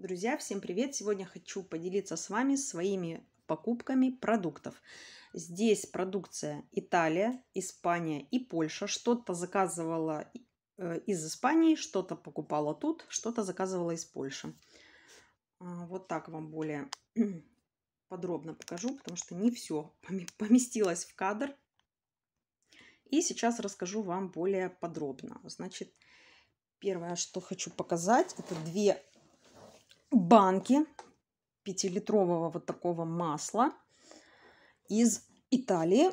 Друзья, всем привет! Сегодня хочу поделиться с вами своими покупками продуктов. Здесь продукция Италия, Испания и Польша. Что-то заказывала э, из Испании, что-то покупала тут, что-то заказывала из Польши. А, вот так вам более подробно покажу, потому что не все поместилось в кадр. И сейчас расскажу вам более подробно. Значит, первое, что хочу показать, это две банки 5-литрового вот такого масла из Италии.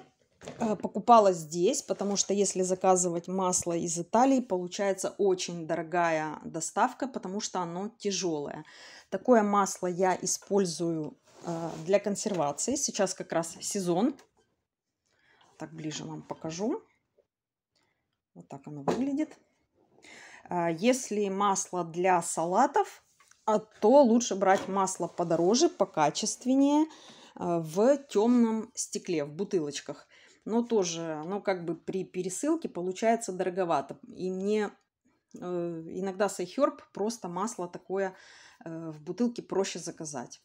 Э, покупала здесь, потому что если заказывать масло из Италии, получается очень дорогая доставка, потому что оно тяжелое. Такое масло я использую э, для консервации. Сейчас как раз сезон. Так, ближе вам покажу. Вот так оно выглядит. Э, если масло для салатов, а то лучше брать масло подороже, покачественнее, э, в темном стекле, в бутылочках. Но тоже, ну, как бы при пересылке получается дороговато. И мне э, иногда сайхерб просто масло такое э, в бутылке проще заказать.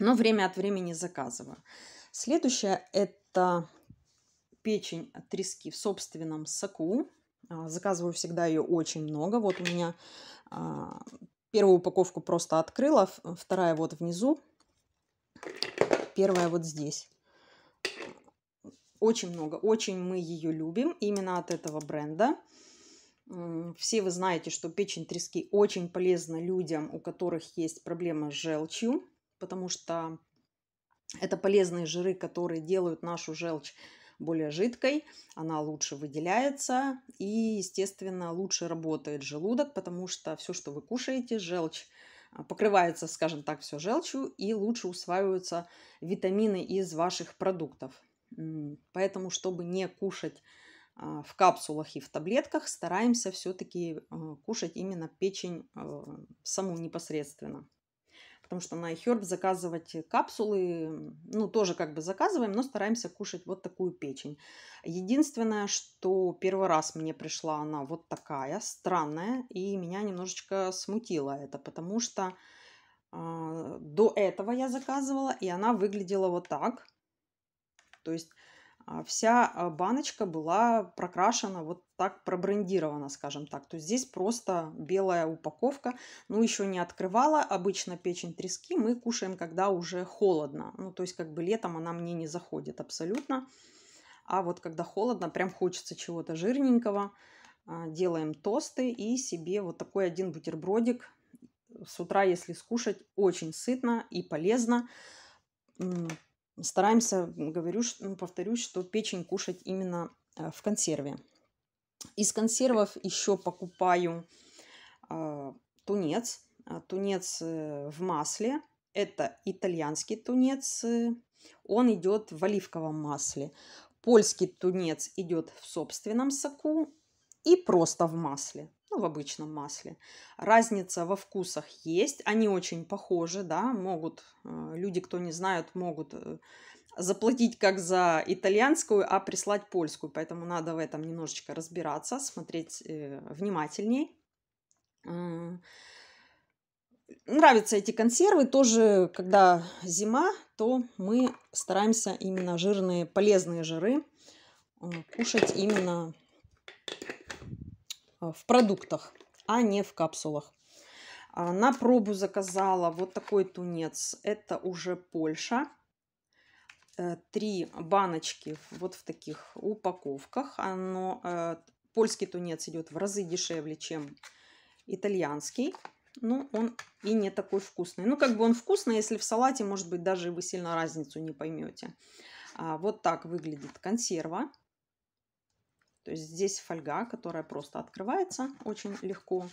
Но время от времени заказываю. Следующее – это печень от трески в собственном соку. Заказываю всегда ее очень много. Вот у меня Первую упаковку просто открыла, вторая вот внизу, первая вот здесь. Очень много, очень мы ее любим именно от этого бренда. Все вы знаете, что печень трески очень полезна людям, у которых есть проблема с желчью, потому что это полезные жиры, которые делают нашу желчь более жидкой, она лучше выделяется и, естественно, лучше работает желудок, потому что все, что вы кушаете, желчь а, покрывается, скажем так, все желчью и лучше усваиваются витамины из ваших продуктов. Поэтому, чтобы не кушать а, в капсулах и в таблетках, стараемся все-таки а, кушать именно печень саму непосредственно потому что на iHerb заказывать капсулы, ну, тоже как бы заказываем, но стараемся кушать вот такую печень. Единственное, что первый раз мне пришла она вот такая, странная, и меня немножечко смутило это, потому что э, до этого я заказывала, и она выглядела вот так. То есть а вся а, баночка была прокрашена вот так пробрендирована, скажем так. То есть здесь просто белая упаковка. Ну, еще не открывала. Обычно печень трески мы кушаем, когда уже холодно. Ну, то есть как бы летом она мне не заходит абсолютно. А вот когда холодно, прям хочется чего-то жирненького. А, делаем тосты и себе вот такой один бутербродик с утра, если скушать, очень сытно и полезно стараемся, говорю, повторюсь, что печень кушать именно э, в консерве. Из консервов еще покупаю а, тунец. А, тунец э, в масле. Это итальянский тунец. Э, он идет в оливковом масле. Польский тунец идет в собственном соку и просто в масле в обычном масле. Разница во вкусах есть, они очень похожи, да, могут, э, люди, кто не знают, могут э, заплатить как за итальянскую, а прислать польскую, поэтому надо в этом немножечко разбираться, смотреть э, внимательней. Нравятся эти консервы, тоже, когда зима, то мы стараемся именно жирные, полезные жиры кушать именно Э, в продуктах, а не в капсулах. А, на пробу заказала вот такой тунец. Это уже Польша. Э, три баночки вот в таких упаковках. Оно, э, польский тунец идет в разы дешевле, чем итальянский. Ну, он и не такой вкусный. Ну, как бы он вкусный, а если в салате, может быть, даже вы сильно разницу не поймете. А, вот так выглядит консерва. То есть здесь фольга, которая просто открывается очень легко.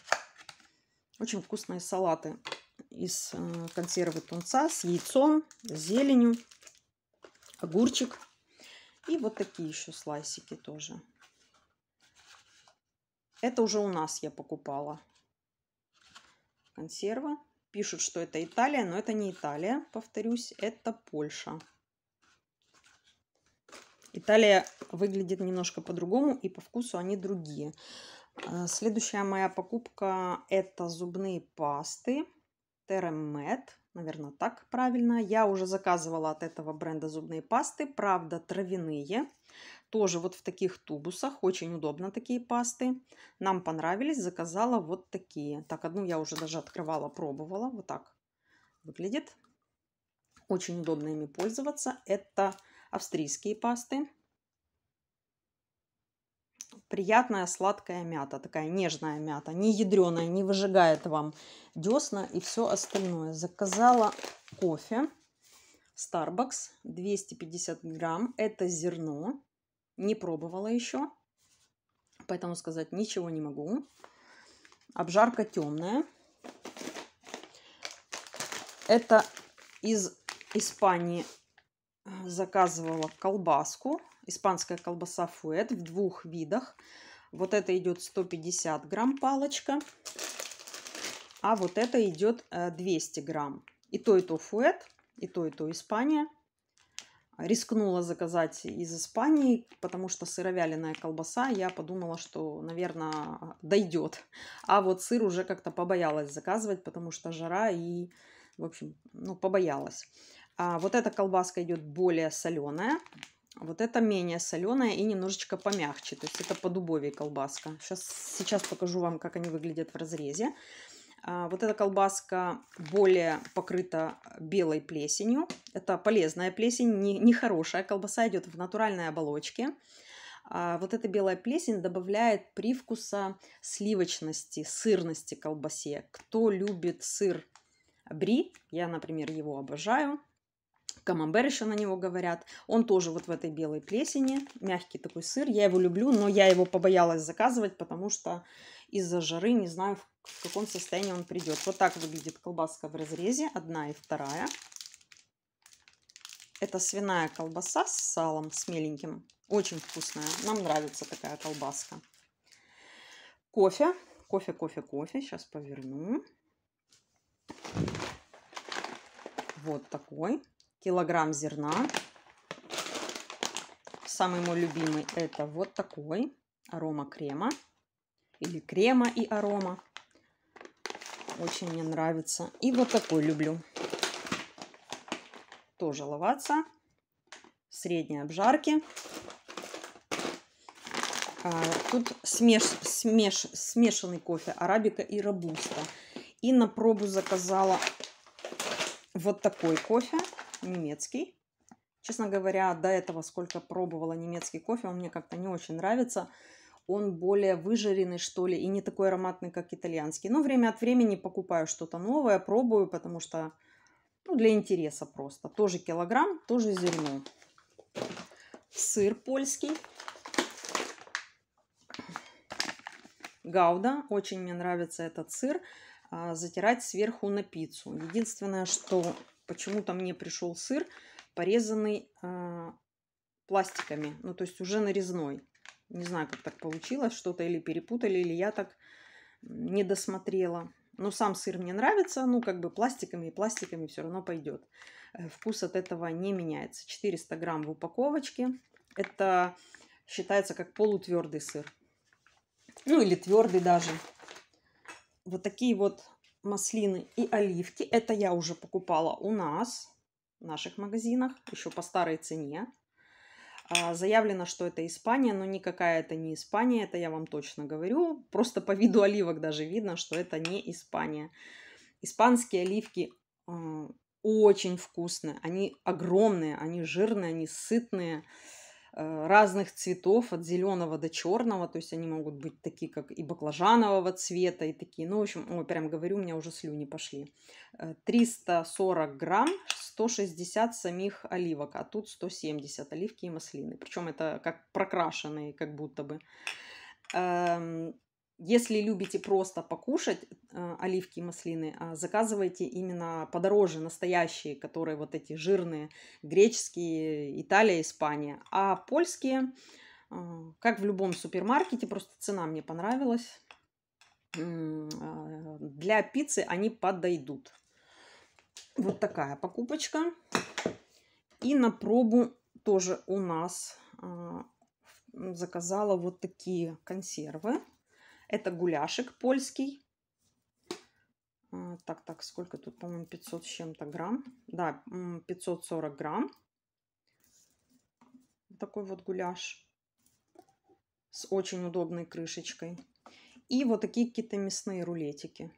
Очень вкусные салаты из э, консервы тунца с яйцом, зеленью, огурчик. И вот такие еще слайсики тоже. Это уже у нас я покупала консерва. Пишут, что это Италия, но это не Италия, повторюсь, это Польша. Италия выглядит немножко по-другому, и по вкусу они другие. А, следующая моя покупка – это зубные пасты Теремет. Наверное, так правильно. Я уже заказывала от этого бренда зубные пасты. Правда, травяные. Тоже вот в таких тубусах. Очень удобно такие пасты. Нам понравились. Заказала вот такие. Так, одну я уже даже открывала, пробовала. Вот так выглядит. Очень удобно ими пользоваться. Это австрийские пасты. Приятная сладкая мята, такая нежная мята, не ядреная, не выжигает вам десна и все остальное. Заказала кофе Starbucks 250 грамм. Это зерно. Не пробовала еще, поэтому сказать ничего не могу. Обжарка темная. Это из Испании Э, заказывала колбаску. Испанская колбаса фуэт в двух видах. Вот это идет 150 грамм палочка. А вот это идет 200 э, грамм. И то, и то фуэт, и то, и то Испания. Рискнула заказать из Испании, потому что сыровяленая колбаса, я подумала, что, наверное, дойдет. А вот сыр уже как-то побоялась заказывать, потому что жара и, в общем, ну, побоялась. А, вот эта колбаска идет более соленая. Вот это менее соленая и немножечко помягче. То есть это по дубовей колбаска. Сейчас, сейчас покажу вам, как они выглядят в разрезе. А, вот эта колбаска более покрыта белой плесенью. Это полезная плесень, не, не Колбаса идет в натуральной оболочке. А вот эта белая плесень добавляет привкуса сливочности, сырности колбасе. Кто любит сыр бри, я, например, его обожаю – камамбер еще на него говорят. Он тоже вот в этой белой плесени, мягкий такой сыр. Я его люблю, но я его побоялась заказывать, потому что из-за жары не знаю, в каком состоянии он придет. Вот так выглядит колбаска в разрезе, одна и вторая. Это свиная колбаса с салом, с меленьким. Очень вкусная. Нам нравится такая колбаска. Кофе. Кофе, кофе, кофе. Сейчас поверну. Вот такой килограмм зерна. Самый мой любимый это вот такой арома крема или крема и арома. Очень мне нравится. И вот такой люблю. Тоже ловаться. Средней обжарки. А, тут смеш, смеш, смешанный кофе арабика и робуста. И на пробу заказала вот такой кофе немецкий. Честно говоря, до этого сколько пробовала немецкий кофе, он мне как-то не очень нравится. Он более выжаренный, что ли, и не такой ароматный, как итальянский. Но время от времени покупаю что-то новое, пробую, потому что ну, для интереса просто. Тоже килограмм, тоже зерно. Сыр польский. Гауда. Очень мне нравится этот сыр. А, затирать сверху на пиццу. Единственное, что почему-то мне пришел сыр, порезанный э, пластиками, ну, то есть уже нарезной. Не знаю, как так получилось, что-то или перепутали, или я так не досмотрела. Но сам сыр мне нравится, ну, как бы пластиками и пластиками все равно пойдет. Э, вкус от этого не меняется. 400 грамм в упаковочке. Это считается как полутвердый сыр. Ну, или твердый даже. Вот такие вот маслины и оливки. Это я уже покупала у нас, в наших магазинах, еще по старой цене. А, заявлено, что это Испания, но никакая это не Испания, это я вам точно говорю. Просто по виду оливок даже видно, что это не Испания. Испанские оливки а, очень вкусные, они огромные, они жирные, они сытные. Э, разных цветов, от зеленого до черного, то есть они могут быть такие, как и баклажанового цвета, и такие, ну, в общем, ой, прям говорю, у меня уже слюни пошли. 340 э, грамм, 160 самих оливок, а тут 170 оливки и маслины, причем это как прокрашенные, как будто бы. Эм, если любите просто покушать э, оливки и маслины, э, заказывайте именно подороже, настоящие, которые вот эти жирные, греческие, Италия, Испания. А польские, э, как в любом супермаркете, просто цена мне понравилась. А, для пиццы они подойдут. Вот такая покупочка. И на пробу тоже у нас а, заказала вот такие консервы. Это гуляшек польский. А, так, так, сколько тут, по-моему, 500 с чем-то грамм. Да, 540 грамм. Такой вот гуляш с очень удобной крышечкой. И вот такие какие-то мясные рулетики.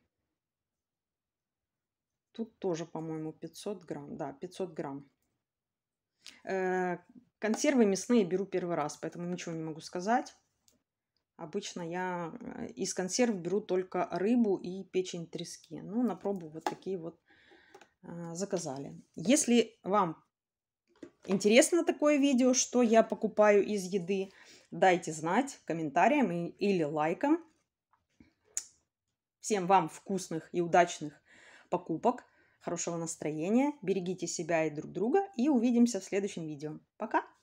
Тут тоже, по-моему, 500 грамм. Да, 500 грамм. Э, консервы мясные беру первый раз, поэтому ничего не могу сказать. Обычно я э, из консерв беру только рыбу и печень трески. Ну, на пробу вот такие вот а, заказали. Если вам интересно такое видео, что я покупаю из еды, дайте знать комментарием или лайком. Всем вам вкусных и удачных покупок, хорошего настроения, берегите себя и друг друга и увидимся в следующем видео. Пока!